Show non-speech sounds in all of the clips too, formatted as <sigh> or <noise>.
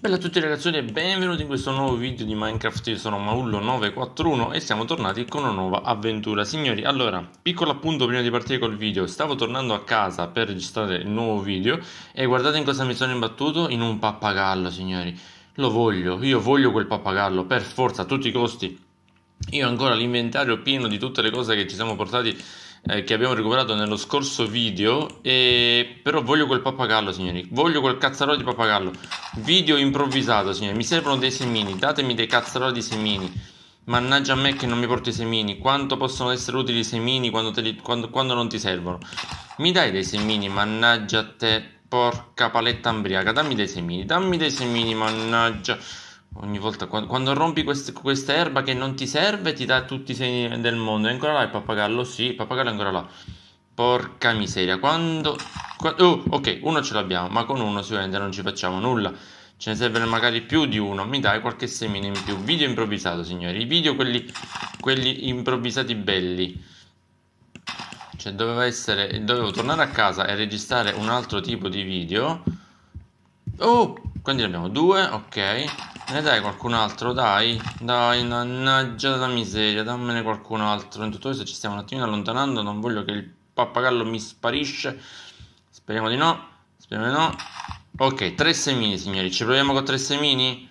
Bella a tutti ragazzi e benvenuti in questo nuovo video di Minecraft, io sono Maullo941 e siamo tornati con una nuova avventura Signori, allora, piccolo appunto prima di partire col video Stavo tornando a casa per registrare il nuovo video E guardate in cosa mi sono imbattuto, in un pappagallo signori Lo voglio, io voglio quel pappagallo, per forza, a tutti i costi Io ho ancora l'inventario pieno di tutte le cose che ci siamo portati eh, che abbiamo recuperato nello scorso video e... però voglio quel pappagallo signori voglio quel cazzarolo di pappagallo video improvvisato signori mi servono dei semini datemi dei cazzaroli di semini Mannaggia a me che non mi porto i semini. Quanto possono essere utili i semini quando, li, quando, quando non ti servono? Mi dai dei semini, mannaggia a te, porca paletta ambriaca. Dammi dei semini, dammi dei semini, mannaggia. Ogni volta quando, quando rompi quest, questa erba che non ti serve, ti dà tutti i segni del mondo. È ancora là il pappagallo? Sì, il pappagallo è ancora là. Porca miseria, quando... quando oh, ok, uno ce l'abbiamo, ma con uno sicuramente non ci facciamo nulla. Ce ne servono magari più di uno. Mi dai qualche semina in più. Video improvvisato, signori. video, quelli, quelli improvvisati belli. Cioè, doveva essere. Dovevo tornare a casa e registrare un altro tipo di video. Oh, quindi ne abbiamo due, ok. Ne dai qualcun altro, dai. Dai, mannaggia la miseria, dammene qualcun altro. In tutto questo ci stiamo un attimino allontanando, non voglio che il pappagallo mi sparisce. Speriamo di no, speriamo di no. Ok, tre semini, signori. Ci proviamo con tre semini?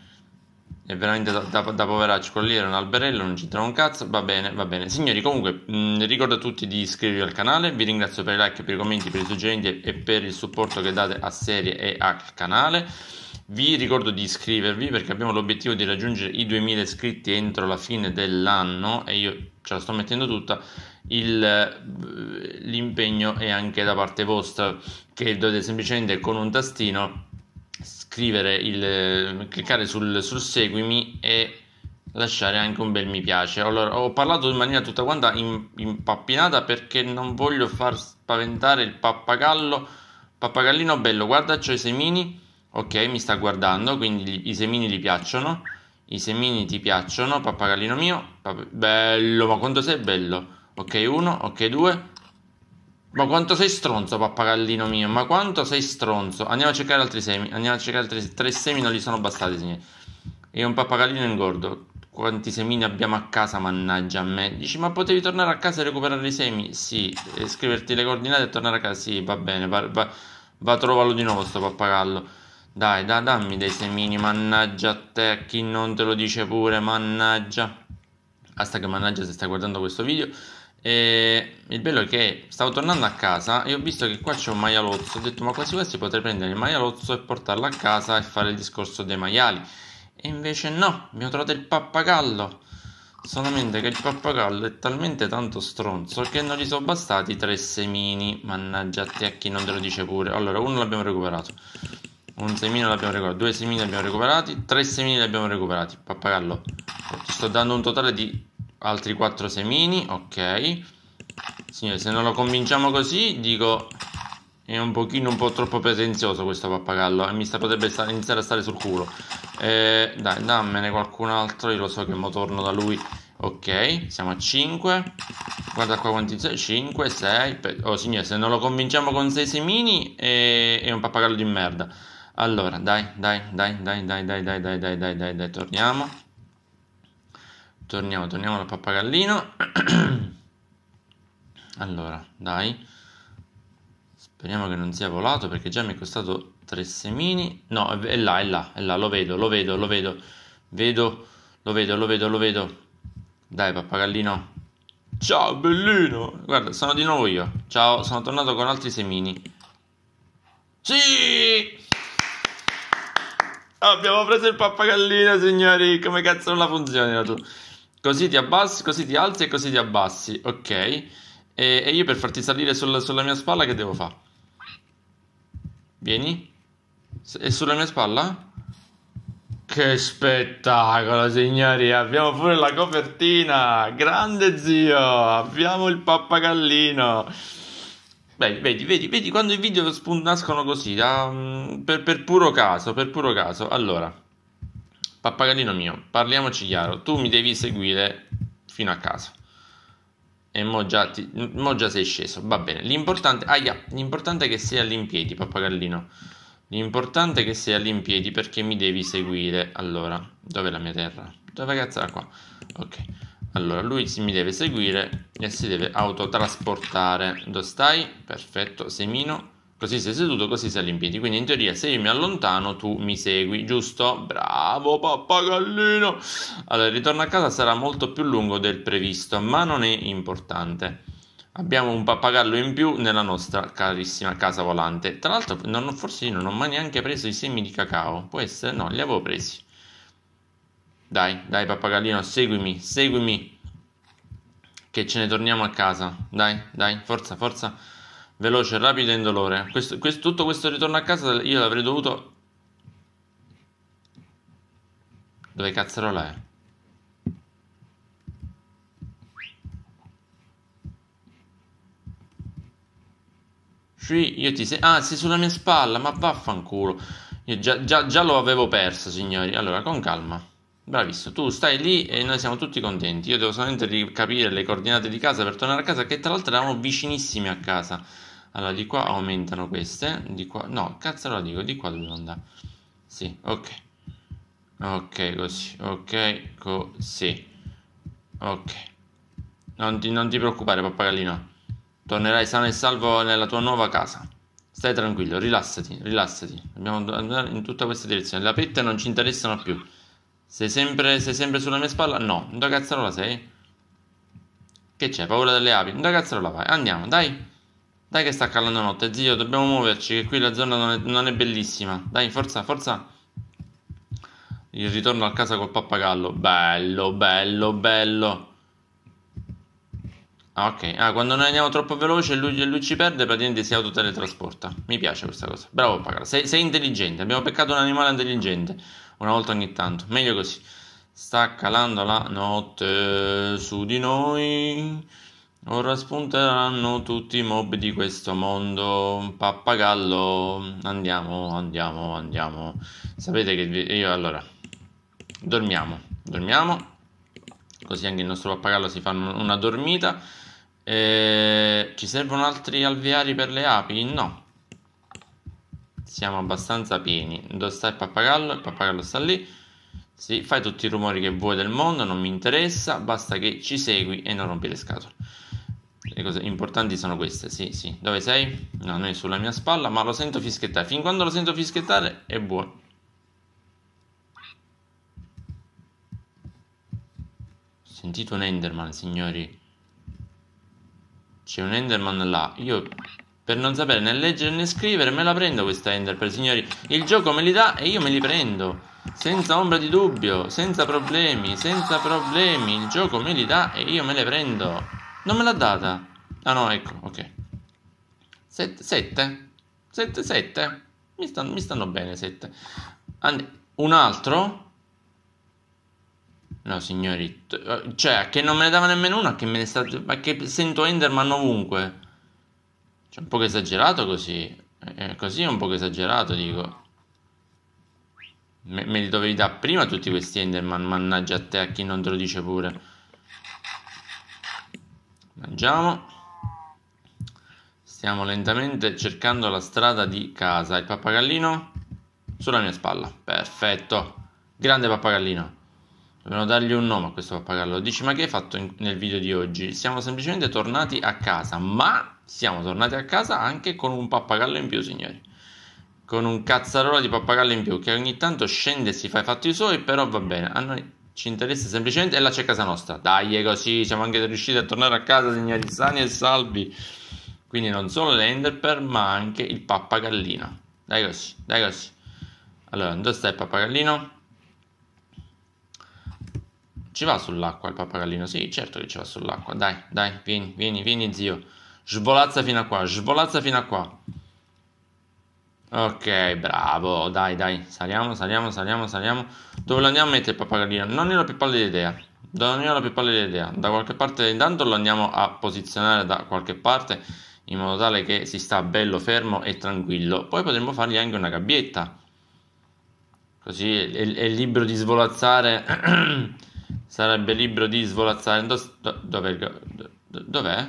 È veramente da, da, da poveraccio, quello lì era un alberello, non c'entrava un cazzo, va bene, va bene. Signori, comunque, mh, mm, ricordo a tutti di iscrivervi al canale, vi ringrazio per i like, per i commenti, per i suggerimenti e per il supporto che date a serie e al canale. Vi ricordo di iscrivervi perché abbiamo l'obiettivo di raggiungere i 2000 iscritti entro la fine dell'anno e io ce la sto mettendo tutta. Il, eh, l'impegno è anche da parte vostra che dovete semplicemente con un tastino scrivere il, eh, cliccare sul, sul seguimi e lasciare anche un bel mi piace. Allora, ho parlato in maniera tutta quanta impappinata perché non voglio far spaventare il pappagallo. Pappagallino bello, guarda, c'ho i semini Ok, mi sta guardando, quindi i semini gli piacciono. I semini ti piacciono, pappagallino mio. Papp- bello, ma quanto sei bello. Ok, uno, ok, due. Ma quanto sei stronzo, pappagallino mio. Ma quanto sei stronzo. Andiamo a cercare altri semi. Andiamo a cercare altri tre semi, non gli sono bastati, signori. E un pappagallino ingordo. Quanti semini abbiamo a casa, mannaggia a me. Dici, ma potevi tornare a casa e recuperare i semi? Sì. E scriverti le coordinate e tornare a casa? Sì, va bene. Va, va, va a trovarlo di nuovo, sto pappagallo. Dai, da, dammi dei semini, mannaggia a te, a chi non te lo dice pure, mannaggia. Basta che mannaggia se stai guardando questo video. E il bello è che stavo tornando a casa e ho visto che qua c'è un maialozzo. Ho detto, ma quasi quasi potrei prendere il maialozzo e portarlo a casa e fare il discorso dei maiali. E invece no, mi ho trovato il pappagallo. Solamente che il pappagallo è talmente tanto stronzo che non gli sono bastati tre semini. Mannaggia a te a chi non te lo dice pure. Allora, uno l'abbiamo recuperato un semino l'abbiamo recuperato, due semini l'abbiamo recuperati, tre semini l'abbiamo recuperati, pappagallo. Ti sto dando un totale di altri quattro semini, ok. Signore, se non lo convinciamo così, dico... È un pochino un po' troppo pretenzioso questo pappagallo e eh, mi sta, potrebbe stare, iniziare a stare sul culo. Eh, dai, dammene qualcun altro, io lo so che mo torno da lui. Ok, siamo a 5. Guarda qua quanti sei. 5, 6. Oh signore, se non lo convinciamo con 6 semini è, eh, è un pappagallo di merda. Allora, dai, dai, dai, dai, dai, dai, dai, dai, dai, dai, dai, dai, torniamo. Torniamo, torniamo al pappagallino. allora, dai. Speriamo che non sia volato perché già mi è costato tre semini. No, è là, è là, è là, lo vedo, lo vedo, lo vedo. Vedo, lo vedo, lo vedo, lo vedo. Dai, pappagallino. Ciao, bellino. Guarda, sono di nuovo io. Ciao, sono tornato con altri semini. Sì! Ah, abbiamo preso il pappagallino, signori. Come cazzo non la funziona? Tu? Così ti abbassi, così ti alzi e così ti abbassi. Ok. E, e io per farti salire sul, sulla mia spalla che devo fare? Vieni. E sulla mia spalla? Che spettacolo, signori. Abbiamo pure la copertina. Grande zio. Abbiamo il pappagallino. Beh, vedi, vedi, vedi quando i video nascono così, da, mm, per, per, puro caso, per puro caso. Allora, pappagallino mio, parliamoci chiaro, tu mi devi seguire fino a casa. E mo già, ti, mo già sei sceso, va bene. L'importante, ah, yeah, l'importante è che sia all'impiedi, pappagallino. L'importante è che sia all'impiedi perché mi devi seguire. Allora, dov'è la mia terra? Dove cazzo è ah, qua? Ok. Allora, lui mi deve seguire e si deve autotrasportare. Dove stai? Perfetto, semino. Così sei seduto, così sei all'impiedi. Quindi in teoria se io mi allontano tu mi segui, giusto? Bravo pappagallino! Allora, il ritorno a casa sarà molto più lungo del previsto, ma non è importante. Abbiamo un pappagallo in più nella nostra carissima casa volante. Tra l'altro, non, forse io non ho mai neanche preso i semi di cacao. Può essere? No, li avevo presi. Dai, dai pappagallino, seguimi, seguimi. Che ce ne torniamo a casa. Dai, dai, forza, forza. Veloce, rapido e indolore. Questo, questo, tutto questo ritorno a casa io l'avrei dovuto... Dove cazzarola è? Sì, io ti sei... Ah, sei sulla mia spalla, ma vaffanculo. Io già, già, già lo avevo perso, signori. Allora, con calma. Bravissimo, tu stai lì e noi siamo tutti contenti. Io devo solamente capire le coordinate di casa per tornare a casa, che tra l'altro erano vicinissime a casa. Allora, di qua aumentano queste, di qua... No, cazzo lo dico, di qua dobbiamo andare. Sì, ok. Ok, così, ok, così. Ok. Non ti, non ti preoccupare, pappagallino. Tornerai sano e salvo nella tua nuova casa. Stai tranquillo, rilassati, rilassati. Dobbiamo andare in tutta questa direzione. Le petta non ci interessano più. Sei sempre, sei sempre sulla mia spalla? No. Da la sei? Che c'è? Paura delle api? Da la vai? Andiamo, dai. Dai che sta calando notte, zio, dobbiamo muoverci, che qui la zona non è, non è bellissima. Dai, forza, forza. Il ritorno a casa col pappagallo. Bello, bello, bello. Ah, ok. Ah, quando noi andiamo troppo veloce e lui, lui, ci perde, praticamente si autoteletrasporta. Mi piace questa cosa. Bravo, Pagala. Sei, sei intelligente. Abbiamo peccato un animale intelligente una volta ogni tanto, meglio così. Sta calando la notte su di noi. Ora spunteranno tutti i mob di questo mondo. Pappagallo, andiamo, andiamo, andiamo. Sapete che io allora dormiamo, dormiamo. Così anche il nostro pappagallo si fa una dormita. E... Eh, ci servono altri alveari per le api? No, siamo abbastanza pieni. Dove sta il pappagallo? Il pappagallo sta lì. Sì, fai tutti i rumori che vuoi del mondo, non mi interessa, basta che ci segui e non rompi le scatole. Le cose importanti sono queste, sì, sì. Dove sei? No, non è sulla mia spalla, ma lo sento fischiettare. Fin quando lo sento fischiettare è buono. Sentite un Enderman, signori. C'è un Enderman là. Io per non sapere né leggere né scrivere, me la prendo questa Enderpearl, signori. Il gioco me li dà e io me li prendo. Senza ombra di dubbio, senza problemi, senza problemi. Il gioco me li dà e io me le prendo. Non me l'ha data. Ah no, ecco, ok. 7, 7, 7, 7. Mi, stanno, bene 7. And un altro? No, signori. Cioè, che non me ne dava nemmeno uno, a che me ne sta... Ma che sento Enderman ovunque. Cioè, un po' esagerato così. Eh, così è un po' esagerato, dico. Me, me li dovevi dare prima tutti questi Enderman, mannaggia a te, a chi non te lo dice pure. Mangiamo. Stiamo lentamente cercando la strada di casa. Il pappagallino sulla mia spalla. Perfetto. Grande pappagallino. Dobbiamo dargli un nome a questo pappagallo. Dici, ma che hai fatto in, nel video di oggi? Siamo semplicemente tornati a casa, ma siamo tornati a casa anche con un pappagallo in più, signori. Con un cazzarola di pappagallo in più che ogni tanto scende e si fa i fatti suoi, però va bene. A noi ci interessa semplicemente e la c'è casa nostra. Dai, è così, siamo anche riusciti a tornare a casa, signori, sani e salvi. Quindi non solo l'enderper, ma anche il pappagallino. Dai così, dai così. Allora, dove sta il pappagallino? Ci va sull'acqua il pappagallino? Sì, certo che ci va sull'acqua. Dai, dai, vieni, vieni, vieni, zio. Svolazza fino a qua, svolazza fino a qua. Ok, bravo, dai, dai, saliamo, saliamo, saliamo, saliamo. Dove lo andiamo a mettere il pappagallino? Non ne ho la più pallida idea. Non ne ho la più pallida idea. Da qualche parte, intanto lo andiamo a posizionare da qualche parte in modo tale che si sta bello fermo e tranquillo. Poi potremmo fargli anche una gabbietta. Così è, è libero di svolazzare. <clears throat> Sarebbe libero di svolazzare. Dov'è? Dov'è?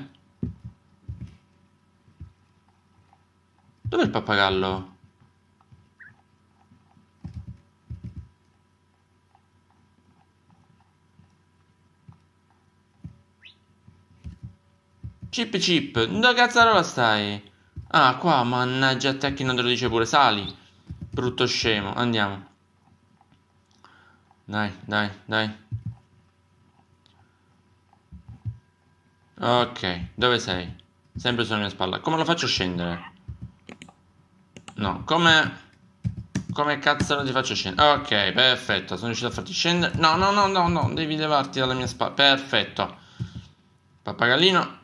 Dov'è il pappagallo? Chip chip, dove cazzarola stai? Ah, qua, mannaggia a te che non te lo dice pure, sali. Brutto scemo, andiamo. Dai, dai, dai. Ok, dove sei? Sempre sulla mia spalla. Come lo faccio scendere? No, come... Come cazzo ti faccio scendere? Ok, perfetto, sono riuscito a farti scendere. No, no, no, no, no, devi levarti dalla mia spalla. Perfetto. Pappagallino.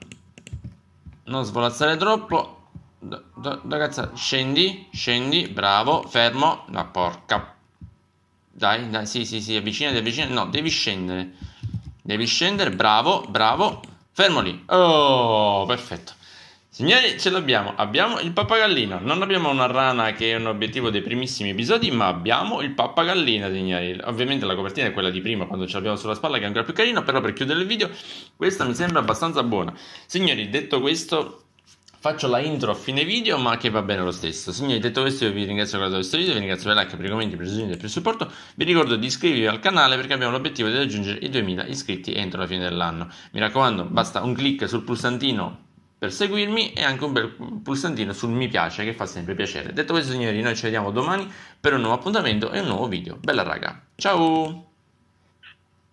Non svolazzare troppo. da cazzo. Scendi, scendi, bravo, fermo. La no, porca. Dai, dai, sì, sì, sì, avvicinati, avvicinati. No, devi scendere. Devi scendere, bravo, bravo. Fermo lì. Oh, perfetto. Signori, ce l'abbiamo. Abbiamo il pappagallino. Non abbiamo una rana che è un obiettivo dei primissimi episodi, ma abbiamo il pappagallino, signori. Ovviamente la copertina è quella di prima, quando ce l'abbiamo sulla spalla, che è ancora più carina, però per chiudere il video, questa mi sembra abbastanza buona. Signori, detto questo, faccio la intro a fine video, ma che va bene lo stesso. Signori, detto questo, io vi ringrazio per aver questo video, vi ringrazio per like, per i commenti, per i suggerimenti e per il supporto. Vi ricordo di iscrivervi al canale perché abbiamo l'obiettivo di raggiungere i 2000 iscritti entro la fine dell'anno. Mi raccomando, basta un clic sul pulsantino per seguirmi e anche un bel pulsantino sul mi piace che fa sempre piacere. Detto questo signori, noi ci vediamo domani per un nuovo appuntamento e un nuovo video. Bella raga, ciao!